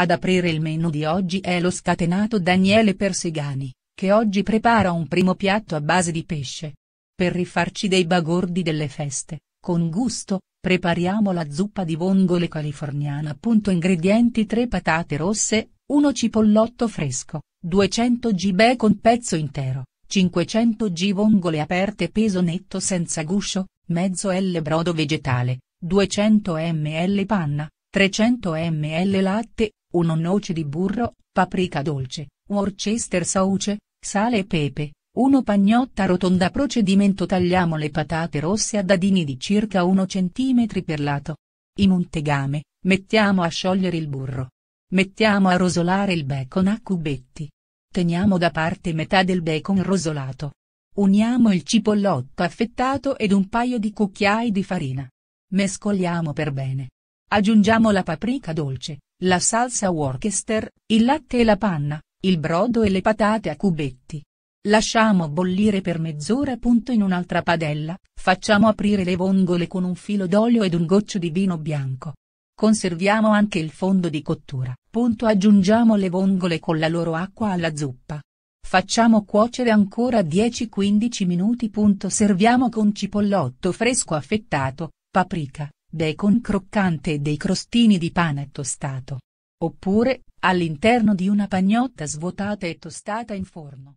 Ad aprire il menù di oggi è lo scatenato Daniele Persigani, che oggi prepara un primo piatto a base di pesce. Per rifarci dei bagordi delle feste, con gusto, prepariamo la zuppa di vongole californiana. Ingredienti 3 patate rosse, 1 cipollotto fresco, 200 g bacon pezzo intero, 500 g vongole aperte peso netto senza guscio, mezzo L brodo vegetale, 200 ml panna, 300 ml latte, 1 noce di burro, paprika dolce, Worcester sauce, sale e pepe, 1 pagnotta rotonda procedimento tagliamo le patate rosse a dadini di circa 1 cm per lato. In un tegame, mettiamo a sciogliere il burro. Mettiamo a rosolare il bacon a cubetti. Teniamo da parte metà del bacon rosolato. Uniamo il cipollotto affettato ed un paio di cucchiai di farina. Mescoliamo per bene. Aggiungiamo la paprika dolce, la salsa Worcester, il latte e la panna, il brodo e le patate a cubetti. Lasciamo bollire per mezz'ora. punto In un'altra padella, facciamo aprire le vongole con un filo d'olio ed un goccio di vino bianco. Conserviamo anche il fondo di cottura. Punto aggiungiamo le vongole con la loro acqua alla zuppa. Facciamo cuocere ancora 10-15 minuti. Punto serviamo con cipollotto fresco affettato, paprika, bacon croccante e dei crostini di pane tostato. Oppure, all'interno di una pagnotta svuotata e tostata in forno.